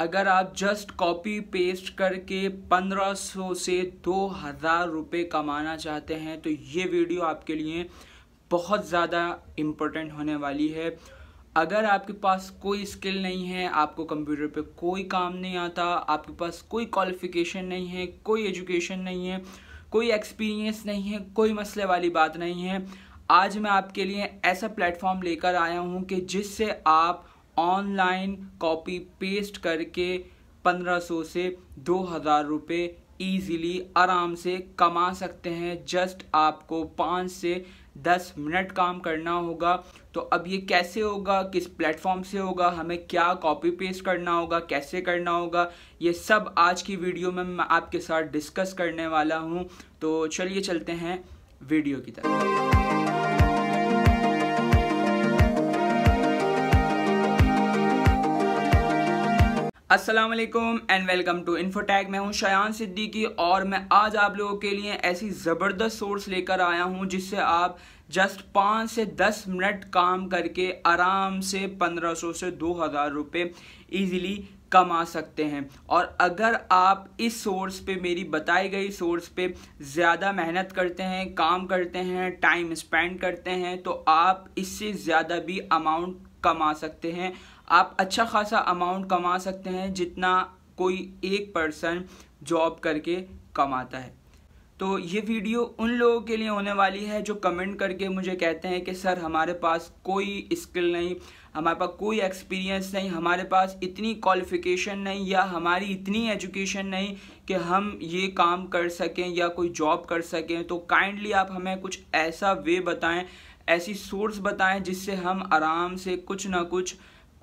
अगर आप just copy paste करके 1500 से 2000 रुपए कमाना चाहते हैं तो ये वीडियो आपके लिए बहुत ज़्यादा इम्पोर्टेंट होने वाली है अगर आपके पास कोई स्किल नहीं है आपको कंप्यूटर पे कोई काम नहीं आता आपके पास कोई क्वालिफिकेशन नहीं है कोई एजुकेशन नहीं है कोई एक्सपीरियंस नहीं है कोई मसले वाली बात नहीं है आज मैं आपके लिए ऐसा प्लेटफॉर्म लेकर आया हूँ कि जिससे आप ऑनलाइन कॉपी पेस्ट करके 1500 से 2000 रुपए ईजीली आराम से कमा सकते हैं जस्ट आपको पाँच से दस मिनट काम करना होगा तो अब ये कैसे होगा किस प्लेटफॉर्म से होगा हमें क्या कॉपी पेस्ट करना होगा कैसे करना होगा ये सब आज की वीडियो में मैं आपके साथ डिस्कस करने वाला हूँ तो चलिए चलते हैं वीडियो की तरफ अस्सलाम वालेकुम एंड वेलकम टू इन्फोटैक मैं हूं शयान सिद्दीकी और मैं आज आप लोगों के लिए ऐसी ज़बरदस्त सोर्स लेकर आया हूं जिससे आप जस्ट पाँच से दस मिनट काम करके आराम से पंद्रह सौ से दो हज़ार रुपये ईजिली कमा सकते हैं और अगर आप इस सोर्स पे मेरी बताई गई सोर्स पे ज़्यादा मेहनत करते हैं काम करते हैं टाइम स्पेंड करते हैं तो आप इससे ज़्यादा भी अमाउंट कमा सकते हैं आप अच्छा खासा अमाउंट कमा सकते हैं जितना कोई एक पर्सन जॉब करके कमाता है तो ये वीडियो उन लोगों के लिए होने वाली है जो कमेंट करके मुझे कहते हैं कि सर हमारे पास कोई स्किल नहीं हमारे पास कोई एक्सपीरियंस नहीं हमारे पास इतनी क्वालिफिकेशन नहीं या हमारी इतनी एजुकेशन नहीं कि हम ये काम कर सकें या कोई जॉब कर सकें तो काइंडली आप हमें कुछ ऐसा वे बताएं ऐसी सोर्स बताएं जिससे हम आराम से कुछ ना कुछ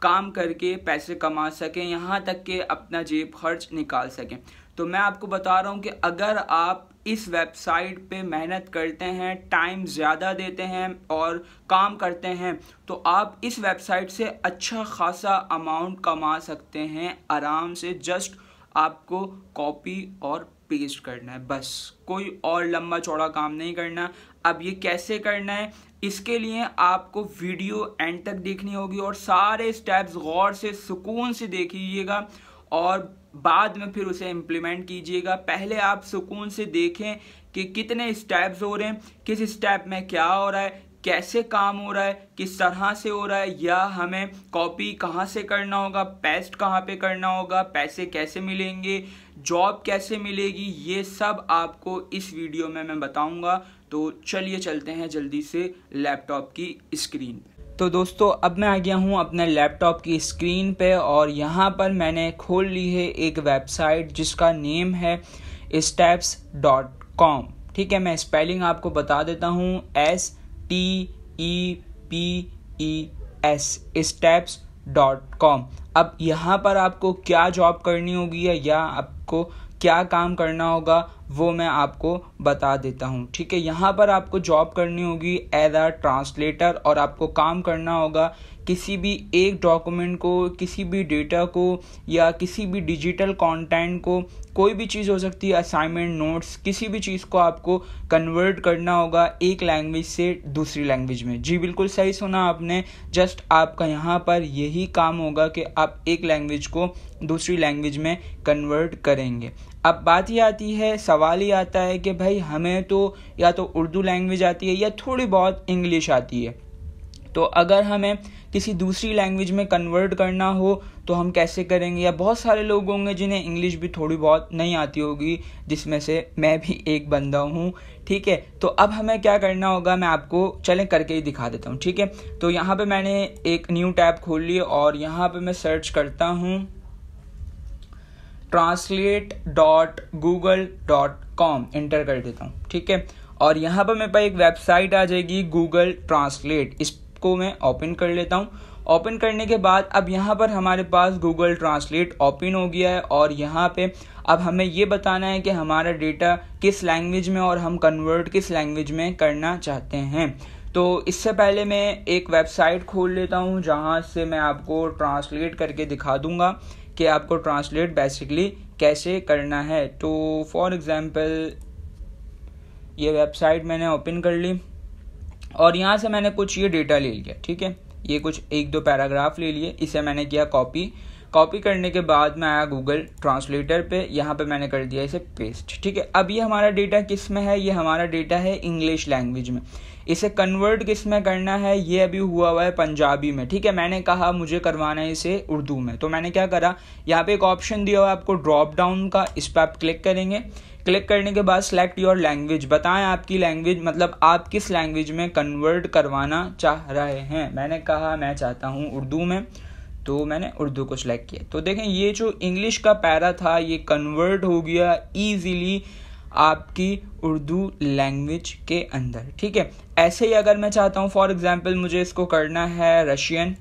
काम करके पैसे कमा सकें यहाँ तक के अपना जेब खर्च निकाल सकें तो मैं आपको बता रहा हूँ कि अगर आप इस वेबसाइट पे मेहनत करते हैं टाइम ज़्यादा देते हैं और काम करते हैं तो आप इस वेबसाइट से अच्छा खासा अमाउंट कमा सकते हैं आराम से जस्ट आपको कॉपी और पेस्ट करना है बस कोई और लंबा चौड़ा काम नहीं करना अब ये कैसे करना है इसके लिए आपको वीडियो एंड तक देखनी होगी और सारे स्टेप्स गौर से सुकून से देखिएगा और बाद में फिर उसे इम्प्लीमेंट कीजिएगा पहले आप सुकून से देखें कि कितने स्टेप्स हो रहे हैं किस स्टेप में क्या हो रहा है कैसे काम हो रहा है किस तरह से हो रहा है या हमें कॉपी कहाँ से करना होगा पेस्ट कहाँ पे करना होगा पैसे कैसे मिलेंगे जॉब कैसे मिलेगी ये सब आपको इस वीडियो में मैं बताऊंगा तो चलिए चलते हैं जल्दी से लैपटॉप की स्क्रीन तो दोस्तों अब मैं आ गया हूँ अपने लैपटॉप की स्क्रीन पे और यहाँ पर मैंने खोल ली है एक वेबसाइट जिसका नेम है स्टेप्स डॉट कॉम ठीक है मैं स्पेलिंग आपको बता देता हूँ S T E P E S steps dot com अब यहाँ पर आपको क्या जॉब करनी होगी या आपको क्या काम करना होगा वो मैं आपको बता देता हूँ ठीक है यहाँ पर आपको जॉब करनी होगी एज आ ट्रांसलेटर और आपको काम करना होगा किसी भी एक डॉक्यूमेंट को किसी भी डेटा को या किसी भी डिजिटल कंटेंट को कोई भी चीज़ हो सकती है असाइनमेंट नोट्स किसी भी चीज़ को आपको कन्वर्ट करना होगा एक लैंग्वेज से दूसरी लैंग्वेज में जी बिल्कुल सही सुना आपने जस्ट आपका यहाँ पर यही काम होगा कि आप एक लैंग्वेज को दूसरी लैंग्वेज में कन्वर्ट करेंगे अब बात ही आती है सवाल ही आता है कि भाई हमें तो या तो उर्दू लैंग्वेज आती है या थोड़ी बहुत इंग्लिश आती है तो अगर हमें किसी दूसरी लैंग्वेज में कन्वर्ट करना हो तो हम कैसे करेंगे या बहुत सारे लोग होंगे जिन्हें इंग्लिश भी थोड़ी बहुत नहीं आती होगी जिसमें से मैं भी एक बंदा हूँ ठीक है तो अब हमें क्या करना होगा मैं आपको चलें करके ही दिखा देता हूँ ठीक है तो यहाँ पे मैंने एक न्यू टैब खोल ली और यहाँ पे मैं सर्च करता हूँ translate dot Google dot com enter कर देता हूँ ठीक है और यहाँ पर मेरे पास एक वेबसाइट आ जाएगी गूगल ट्रांसलेट इस को मैं ओपन कर लेता हूँ ओपन करने के बाद अब यहाँ पर हमारे पास गूगल ट्रांसलेट ओपन हो गया है और यहाँ पे अब हमें ये बताना है कि हमारा डेटा किस लैंग्वेज में और हम कन्वर्ट किस लैंग्वेज में करना चाहते हैं तो इससे पहले मैं एक वेबसाइट खोल लेता हूँ जहाँ से मैं आपको ट्रांसलेट करके दिखा दूँगा कि आपको ट्रांसलेट बेसिकली कैसे करना है तो फॉर एग्ज़ाम्पल ये वेबसाइट मैंने ओपन कर ली और यहाँ से मैंने कुछ ये डेटा ले लिया ठीक है ये कुछ एक दो पैराग्राफ ले लिए इसे मैंने किया कॉपी कॉपी करने के बाद मैं आया गूगल ट्रांसलेटर पे यहाँ पे मैंने कर दिया इसे पेस्ट ठीक है अब ये हमारा डेटा किस में है ये हमारा डेटा है इंग्लिश लैंग्वेज में इसे कन्वर्ट किस में करना है ये अभी हुआ हुआ है पंजाबी में ठीक है मैंने कहा मुझे करवाना है इसे उर्दू में तो मैंने क्या करा यहाँ पे एक ऑप्शन दिया हुआ है आपको ड्रॉप डाउन का इस पर आप क्लिक करेंगे क्लिक करने के बाद सेलेक्ट योर लैंग्वेज बताएं आपकी लैंग्वेज मतलब आप किस लैंग्वेज में कन्वर्ट करवाना चाह रहे हैं मैंने कहा मैं चाहता हूँ उर्दू में तो मैंने उर्दू को सिलेक्ट किया तो देखें ये जो इंग्लिश का पैरा था ये कन्वर्ट हो गया ईजीली आपकी उर्दू लैंग्वेज के अंदर ठीक है ऐसे ही अगर मैं चाहता हूँ फॉर एग्जाम्पल मुझे इसको करना है रशियन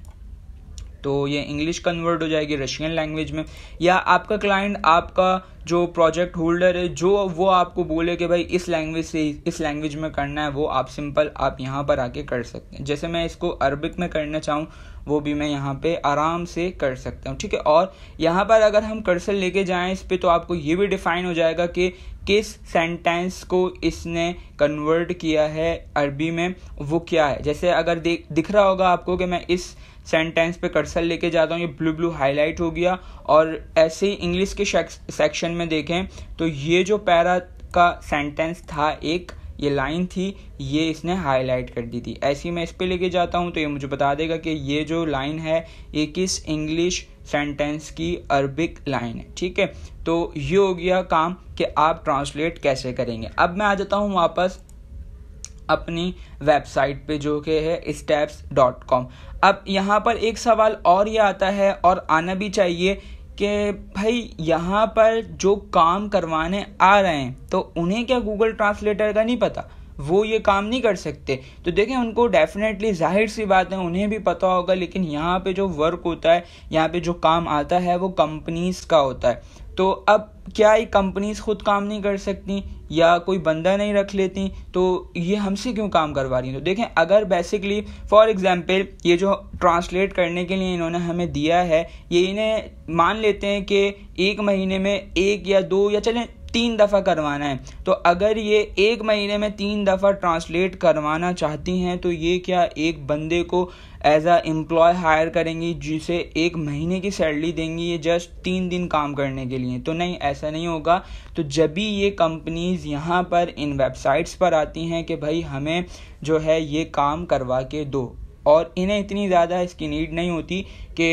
तो ये इंग्लिश कन्वर्ट हो जाएगी रशियन लैंग्वेज में या आपका क्लाइंट आपका जो प्रोजेक्ट होल्डर है जो वो आपको बोले कि भाई इस लैंग्वेज से इस लैंग्वेज में करना है वो आप सिंपल आप यहाँ पर आके कर सकते हैं जैसे मैं इसको अरबिक में करना चाहूँ वो भी मैं यहाँ पे आराम से कर सकता हूँ ठीक है और यहाँ पर अगर हम कर्सल लेके जाएं इस पर तो आपको ये भी डिफाइन हो जाएगा कि किस सेंटेंस को इसने कन्वर्ट किया है अरबी में वो क्या है जैसे अगर दिख रहा होगा आपको कि मैं इस सेंटेंस पे कर्सल लेके जाता हूँ ये ब्लू ब्लू हाईलाइट हो गया और ऐसे ही इंग्लिश के सेक्शन में देखें तो ये जो पैरा का सेंटेंस था एक ये लाइन थी ये इसने हाईलाइट कर दी थी ऐसे ही मैं इस पर लेके जाता हूँ तो ये मुझे बता देगा कि ये जो लाइन है ये किस इंग्लिश सेंटेंस की अरबिक लाइन है ठीक है तो ये हो गया काम कि आप ट्रांसलेट कैसे करेंगे अब मैं आ जाता हूँ वापस अपनी वेबसाइट पे जो कि है स्टेप्स डॉट कॉम अब यहाँ पर एक सवाल और ये आता है और आना भी चाहिए कि भाई यहाँ पर जो काम करवाने आ रहे हैं तो उन्हें क्या गूगल ट्रांसलेटर का नहीं पता वो ये काम नहीं कर सकते तो देखें उनको डेफिनेटली जाहिर सी बात है उन्हें भी पता होगा लेकिन यहाँ पे जो वर्क होता है यहाँ पे जो काम आता है वो कंपनीज का होता है तो अब क्या ये कंपनीज खुद काम नहीं कर सकती या कोई बंदा नहीं रख लेती तो ये हमसे क्यों काम करवा रही है तो देखें अगर बेसिकली फॉर एग्ज़ाम्पल ये जो ट्रांसलेट करने के लिए इन्होंने हमें दिया है ये इन्हें मान लेते हैं कि एक महीने में एक या दो या चलें तीन दफ़ा करवाना है तो अगर ये एक महीने में तीन दफ़ा ट्रांसलेट करवाना चाहती हैं तो ये क्या एक बंदे को एज आ एम्प्लॉय हायर करेंगी जिसे एक महीने की सैलरी देंगी ये जस्ट तीन दिन काम करने के लिए तो नहीं ऐसा नहीं होगा तो जब भी ये कंपनीज़ यहाँ पर इन वेबसाइट्स पर आती हैं कि भाई हमें जो है ये काम करवा के दो और इन्हें इतनी ज़्यादा इसकी नीड नहीं होती कि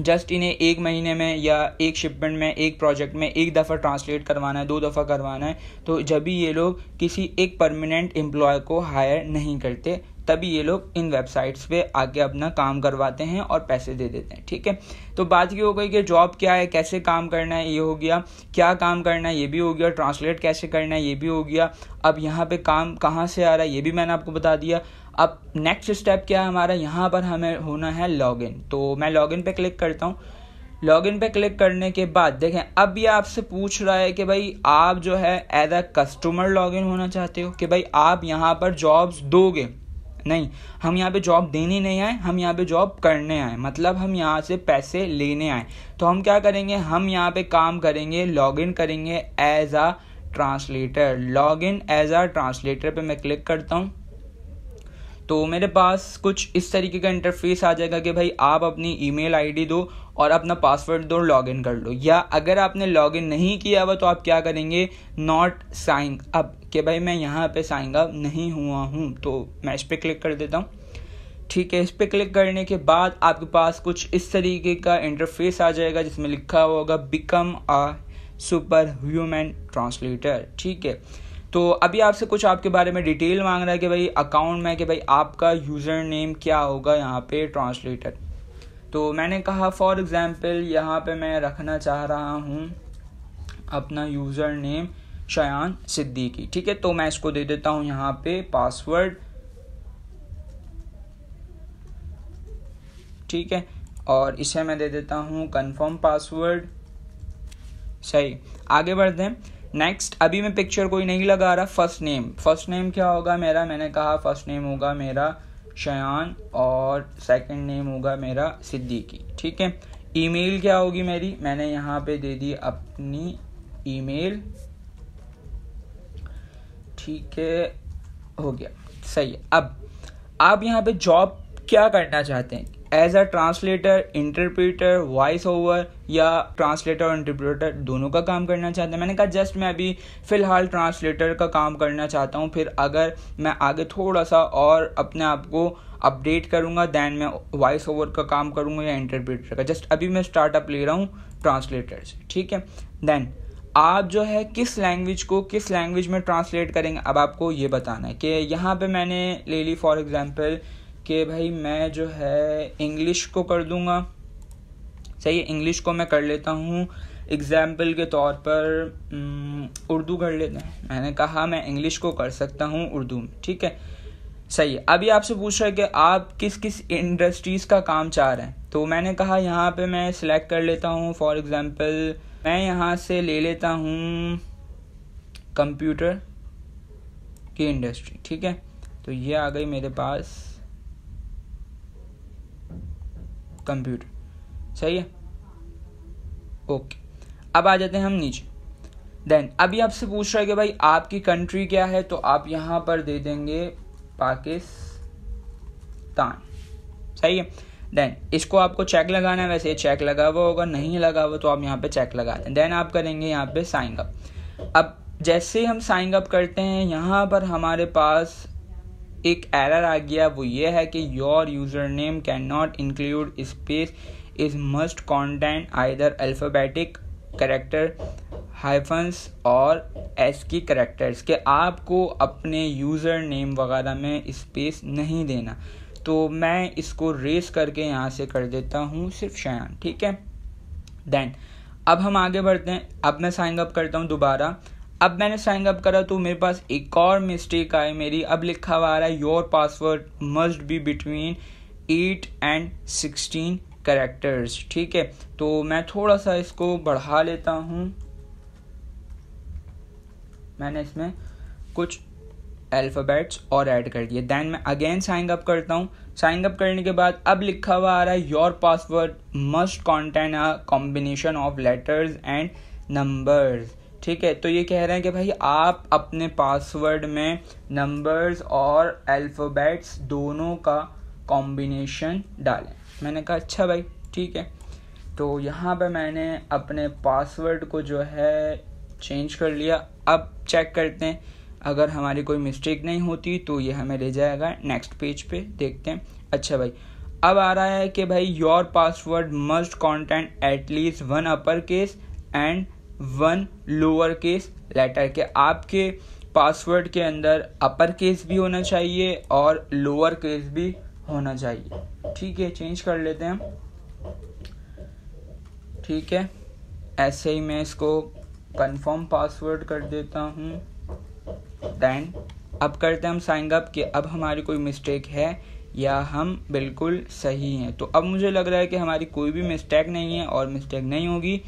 जस्ट इन्हें एक महीने में या एक शिपमेंट में एक प्रोजेक्ट में एक दफ़ा ट्रांसलेट करवाना है दो दफ़ा करवाना है तो जब भी ये लोग किसी एक परमानेंट एम्प्लॉय को हायर नहीं करते तभी ये लोग इन वेबसाइट्स पे आके अपना काम करवाते हैं और पैसे दे देते हैं ठीक है तो बात ये हो गई कि जॉब क्या है कैसे काम करना है ये हो गया क्या काम करना है ये भी हो गया ट्रांसलेट कैसे करना है ये भी हो गया अब यहाँ पे काम कहाँ से आ रहा है ये भी मैंने आपको बता दिया अब नेक्स्ट स्टेप क्या है हमारा यहाँ पर हमें होना है लॉगिन तो मैं लॉगिन पे क्लिक करता हूँ लॉगिन पे क्लिक करने के बाद देखें अब ये आपसे पूछ रहा है कि भाई आप जो है एज अ कस्टमर लॉगिन होना चाहते हो कि भाई आप यहाँ पर जॉब्स दोगे नहीं हम यहाँ पे जॉब देने नहीं आए हम यहाँ पे जॉब करने आए मतलब हम यहाँ से पैसे लेने आए तो हम क्या करेंगे हम यहाँ पे काम करेंगे लॉगिन करेंगे as a translator login as a translator पे मैं क्लिक करता हूँ तो मेरे पास कुछ इस तरीके का इंटरफेस आ जाएगा कि भाई आप अपनी ईमेल आईडी दो और अपना पासवर्ड दो लॉगिन कर लो या अगर आपने लॉगिन नहीं किया हुआ तो आप क्या करेंगे नॉट साइन अप कि भाई मैं यहाँ पे साइन अप नहीं हुआ हूँ तो मैं इस पर क्लिक कर देता हूँ ठीक है इस पर क्लिक करने के बाद आपके पास कुछ इस तरीके का इंटरफेस आ जाएगा जिसमें लिखा होगा become a super human translator ठीक है तो अभी आपसे कुछ आपके बारे में डिटेल मांग रहा है कि भाई अकाउंट में कि भाई आपका यूज़र नेम क्या होगा यहाँ पे ट्रांसलेटर तो मैंने कहा फॉर एग्ज़ाम्पल यहाँ पे मैं रखना चाह रहा हूँ अपना यूज़र नेम शयान सिद्दीकी ठीक है तो मैं इसको दे देता हूँ यहाँ पे पासवर्ड ठीक है और इसे मैं दे देता हूँ कंफर्म पासवर्ड सही आगे बढ़ते हैं नेक्स्ट अभी मैं पिक्चर कोई नहीं लगा रहा फर्स्ट नेम फर्स्ट नेम क्या होगा मेरा मैंने कहा फर्स्ट नेम होगा मेरा शयान और सेकंड नेम होगा मेरा सिद्दीकी ठीक है ईमेल क्या होगी मेरी मैंने यहाँ पे दे दी अपनी ईमेल ठीक है हो गया सही है अब आप यहाँ पे जॉब क्या करना चाहते हैं as a translator interpreter voice over या ट्रांसलेटर और इंटरप्रेटर दोनों का काम करना चाहते हैं मैंने कहा जस्ट मैं अभी फ़िलहाल ट्रांसलेटर का काम करना चाहता हूँ फिर अगर मैं आगे थोड़ा सा और अपने आप को अपडेट करूँगा दैन मैं वॉइस ओवर का काम करूँगा या इंटरप्रेटर का जस्ट अभी मैं स्टार्टअप ले रहा हूँ ट्रांसलेटर से ठीक है देन आप जो है किस लैंग्वेज को किस लैंग्वेज में ट्रांसलेट करेंगे अब आपको ये बताना है कि यहाँ पे मैंने ले ली फॉर एग्जांपल कि भाई मैं जो है इंग्लिश को कर दूंगा सही है इंग्लिश को मैं कर लेता हूँ एग्ज़ाम्पल के तौर पर उर्दू कर लेते हैं मैंने कहा मैं इंग्लिश को कर सकता हूँ उर्दू में ठीक है सही है अभी आपसे पूछ रहा है कि आप किस किस इंडस्ट्रीज़ का काम चाह रहे हैं तो मैंने कहा यहाँ पे मैं सिलेक्ट कर लेता हूँ फॉर एग्ज़ाम्पल मैं यहाँ से ले लेता हूँ कंप्यूटर की इंडस्ट्री ठीक है तो ये आ गई मेरे पास कंप्यूटर सही है ओके अब आ जाते हैं हम नीचे देन अभी आपसे पूछ रहा है कि भाई आपकी कंट्री क्या है तो आप यहाँ पर दे देंगे पाकिस्तान सही है देन इसको आपको चेक लगाना है वैसे चेक लगा हुआ होगा नहीं लगा हुआ तो आप यहाँ पे चेक लगा दें देन आप करेंगे यहाँ पे साइन अप अब जैसे हम साइन अप करते हैं यहाँ पर हमारे पास एक एरर आ गया वो ये है कि your user name can not include space is must content either alphabetic character hyphens और एस की करेक्टर्स के आपको अपने यूज़र नेम वगैरह में स्पेस नहीं देना तो मैं इसको रेस करके यहाँ से कर देता हूँ सिर्फ शयान ठीक है देन अब हम आगे बढ़ते हैं अब मैं साइन अप करता हूँ दोबारा अब मैंने साइन अप करा तो मेरे पास एक और मिस्टेक आई मेरी अब लिखा हुआ आ रहा है your password must be between eight and sixteen characters ठीक है तो मैं थोड़ा सा इसको बढ़ा लेता हूँ मैंने इसमें कुछ अल्फ़ाबेट्स और ऐड कर दिए देन मैं अगेन साइन अप करता हूँ साइन अप करने के बाद अब लिखा हुआ आ रहा है your password must contain a combination of letters and numbers ठीक है तो ये कह रहे हैं कि भाई आप अपने पासवर्ड में नंबर्स और अल्फ़ाबेट्स दोनों का कॉम्बिनेशन डालें मैंने कहा अच्छा भाई ठीक है तो यहाँ पर मैंने अपने पासवर्ड को जो है चेंज कर लिया अब चेक करते हैं अगर हमारी कोई मिस्टेक नहीं होती तो ये हमें ले जाएगा नेक्स्ट पेज पे देखते हैं अच्छा भाई अब आ रहा है कि भाई your password must content at least one upper case and one lower case letter के आपके पासवर्ड के अंदर अपर केस भी होना चाहिए और लोअर केस भी होना चाहिए ठीक है चेंज कर लेते हैं ठीक है ऐसे ही मैं इसको कंफर्म पासवर्ड कर देता हूँ देन अब करते हैं हम साइन अप कि अब हमारी कोई मिस्टेक है या हम बिल्कुल सही हैं तो अब मुझे लग रहा है कि हमारी कोई भी मिस्टेक नहीं है और मिस्टेक नहीं होगी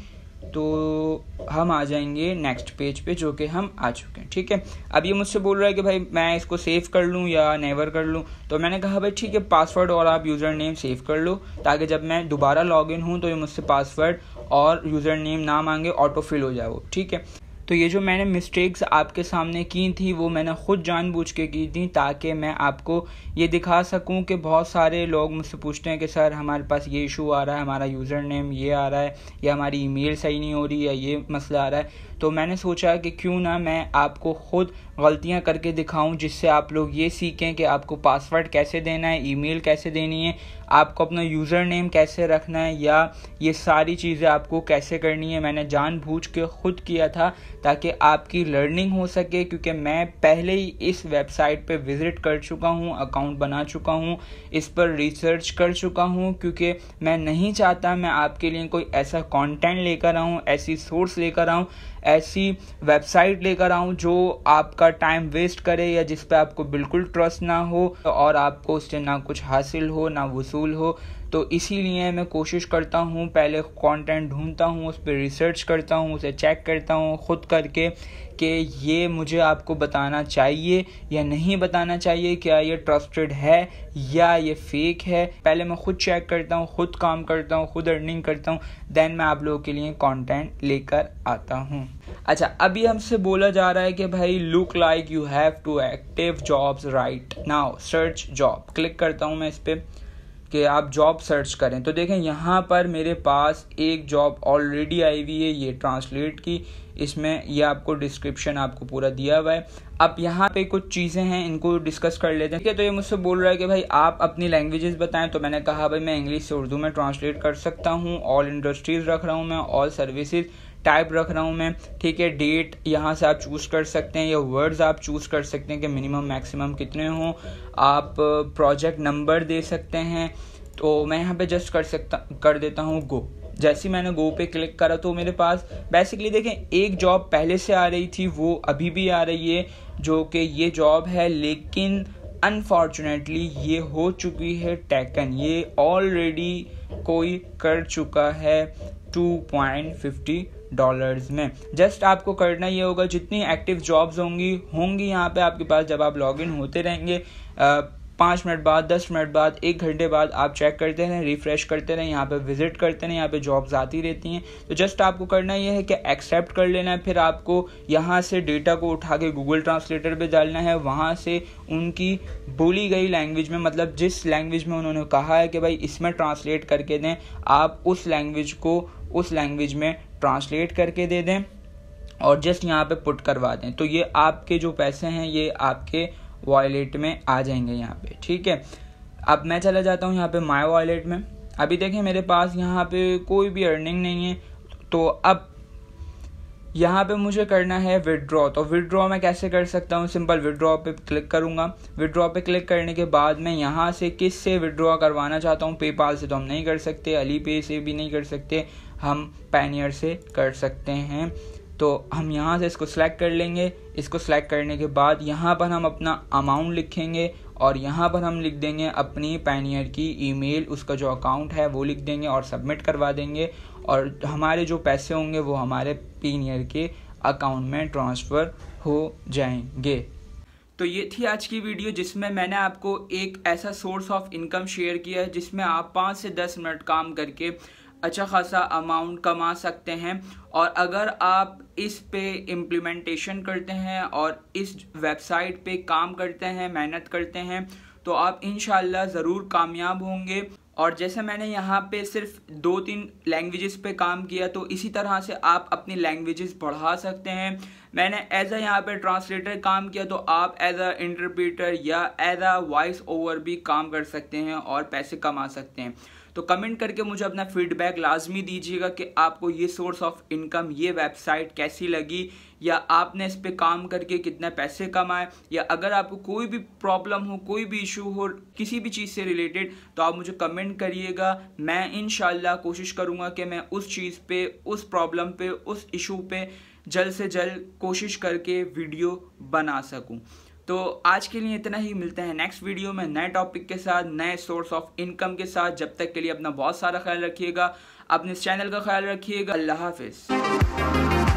तो हम आ जाएंगे नेक्स्ट पेज पे जो कि हम आ चुके हैं ठीक है अब ये मुझसे बोल रहा है कि भाई मैं इसको सेव कर लूँ या नेवर कर लूँ तो मैंने कहा भाई ठीक है पासवर्ड और आप यूज़र नेम सेव कर लो ताकि जब मैं दोबारा लॉग इन हूँ तो ये मुझसे पासवर्ड और यूज़र नेम ना मांगे ऑटो फिल हो जाए वो ठीक है तो ये जो मैंने मिस्टेक्स आपके सामने की थी वो मैंने खुद जानबूझ के की थी ताकि मैं आपको ये दिखा सकूं कि बहुत सारे लोग मुझसे पूछते हैं कि सर हमारे पास ये इशू आ रहा है हमारा यूज़र नेम ये आ रहा है या हमारी ईमेल सही नहीं हो रही है ये मसला आ रहा है तो मैंने सोचा कि क्यों ना मैं आपको खुद गलतियां करके दिखाऊं जिससे आप लोग ये सीखें कि आपको पासवर्ड कैसे देना है ईमेल कैसे देनी है आपको अपना यूज़र नेम कैसे रखना है या ये सारी चीज़ें आपको कैसे करनी है मैंने जानबूझ के ख़ुद किया था ताकि आपकी लर्निंग हो सके क्योंकि मैं पहले ही इस वेबसाइट पे विज़िट कर चुका हूँ अकाउंट बना चुका हूँ इस पर रिसर्च कर चुका हूँ क्योंकि मैं नहीं चाहता मैं आपके लिए कोई ऐसा कंटेंट लेकर आऊँ ऐसी सोर्स लेकर आऊँ ऐसी वेबसाइट लेकर आऊँ जो आपका टाइम वेस्ट करे या जिस पे आपको बिल्कुल ट्रस्ट ना हो और आपको उससे ना कुछ हासिल हो ना वसूल हो तो इसीलिए मैं कोशिश करता हूँ पहले कंटेंट ढूंढता हूँ उस पर रिसर्च करता हूँ उसे चेक करता हूँ ख़ुद करके कि ये मुझे आपको बताना चाहिए या नहीं बताना चाहिए क्या ये ट्रस्टेड है या ये फेक है पहले मैं ख़ुद चेक करता हूँ ख़ुद काम करता हूँ ख़ुद अर्निंग करता हूँ देन मैं आप लोगों के लिए कंटेंट लेकर आता हूँ अच्छा अभी हमसे बोला जा रहा है कि भाई look like you have two active jobs right now search job click करता हूँ मैं इस पर कि आप जॉब सर्च करें तो देखें यहाँ पर मेरे पास एक जॉब ऑलरेडी आई हुई है ये ट्रांसलेट की इसमें ये आपको डिस्क्रिप्शन आपको पूरा दिया हुआ है अब यहाँ पे कुछ चीज़ें हैं इनको डिस्कस कर लेते हैं ठीक है तो ये मुझसे बोल रहा है कि भाई आप अपनी लैंग्वेजेस बताएं तो मैंने कहा भाई मैं इंग्लिश से उर्दू में ट्रांसलेट कर सकता हूँ ऑल इंडस्ट्रीज़ रख रहा हूँ मैं ऑल सर्विसेज़ टाइप रख रहा हूँ मैं ठीक है डेट यहाँ से आप चूज़ कर सकते हैं या वर्ड्स आप चूज़ कर सकते हैं कि मिनिमम मैक्सिमम कितने हों आप प्रोजेक्ट नंबर दे सकते हैं तो मैं यहाँ पे जस्ट कर सकता कर देता हूँ गो जैसे मैंने गो पे क्लिक करा तो मेरे पास बेसिकली देखें एक जॉब पहले से आ रही थी वो अभी भी आ रही है जो कि ये जॉब है लेकिन अनफॉर्चुनेटली ये हो चुकी है टैकन ये ऑलरेडी कोई कर चुका है 2.50 डॉलर्स में जस्ट आपको करना ये होगा जितनी एक्टिव जॉब्स होंगी होंगी यहाँ पे आपके पास जब आप लॉग इन होते रहेंगे पाँच मिनट बाद दस मिनट बाद एक घंटे बाद आप चेक करते रहें रिफ्रेश करते रहें यहाँ पे विजिट करते रहें यहाँ पे जॉब्स आती रहती हैं तो जस्ट आपको करना ये है कि एक्सेप्ट कर लेना है फिर आपको यहाँ से डेटा को उठा के गूगल ट्रांसलेटर पे डालना है वहाँ से उनकी बोली गई लैंग्वेज में मतलब जिस लैंग्वेज में उन्होंने कहा है कि भाई इसमें ट्रांसलेट करके दें आप उस लैंग्वेज को उस लैंग्वेज में ट्रांसलेट करके दे दें और जस्ट यहाँ पे पुट करवा दें तो ये आपके जो पैसे हैं ये आपके वॉलेट में आ जाएंगे यहाँ पे ठीक है अब मैं चला जाता हूँ यहाँ पे माई वॉलेट में अभी देखें मेरे पास यहाँ पे कोई भी अर्निंग नहीं है तो अब यहाँ पे मुझे करना है विदड्रॉ तो विदड्रॉ मैं कैसे कर सकता हूँ सिंपल विदड्रॉ पे क्लिक करूँगा विदड्रॉ पे क्लिक करने के बाद मैं यहाँ से किस से विदड्रॉ करवाना चाहता हूँ पेपाल से तो हम नहीं कर सकते अली पे से भी नहीं कर सकते हम पैनियर से कर सकते हैं तो हम यहाँ से इसको सिलेक्ट कर लेंगे इसको सिलेक्ट करने के बाद यहाँ पर हम अपना अमाउंट लिखेंगे और यहाँ पर हम लिख देंगे अपनी पैनियर की ईमेल उसका जो अकाउंट है वो लिख देंगे और सबमिट करवा देंगे और हमारे जो पैसे होंगे वो हमारे पीनियर के अकाउंट में ट्रांसफ़र हो जाएंगे तो ये थी आज की वीडियो जिसमें मैंने आपको एक ऐसा सोर्स ऑफ इनकम शेयर किया है जिसमें आप पाँच से दस मिनट काम करके अच्छा खासा अमाउंट कमा सकते हैं और अगर आप इस पे इम्प्लीमेंटेशन करते हैं और इस वेबसाइट पे काम करते हैं मेहनत करते हैं तो आप इन ज़रूर कामयाब होंगे और जैसे मैंने यहाँ पे सिर्फ दो तीन लैंग्वेजेस पे काम किया तो इसी तरह से आप अपनी लैंग्वेजेस बढ़ा सकते हैं मैंने एज अ यहाँ पे ट्रांसलेटर काम किया तो आप एज अ इंटरप्रीटर या एज अ वॉइस ओवर भी काम कर सकते हैं और पैसे कमा सकते हैं तो कमेंट करके मुझे अपना फीडबैक लाजमी दीजिएगा कि आपको ये सोर्स ऑफ इनकम ये वेबसाइट कैसी लगी या आपने इस पर काम करके कितने पैसे कमाए या अगर आपको कोई भी प्रॉब्लम हो कोई भी इशू हो किसी भी चीज़ से रिलेटेड तो आप मुझे कमेंट करिएगा मैं इन कोशिश करूँगा कि मैं उस चीज़ पे उस प्रॉब्लम पे उस इशू पे जल्द से जल्द कोशिश करके वीडियो बना सकूँ तो आज के लिए इतना ही मिलते हैं नेक्स्ट वीडियो में नए टॉपिक के साथ नए सोर्स ऑफ इनकम के साथ जब तक के लिए अपना बहुत सारा ख्याल रखिएगा अपने इस चैनल का ख्याल रखिएगा अल्लाह हाफिज़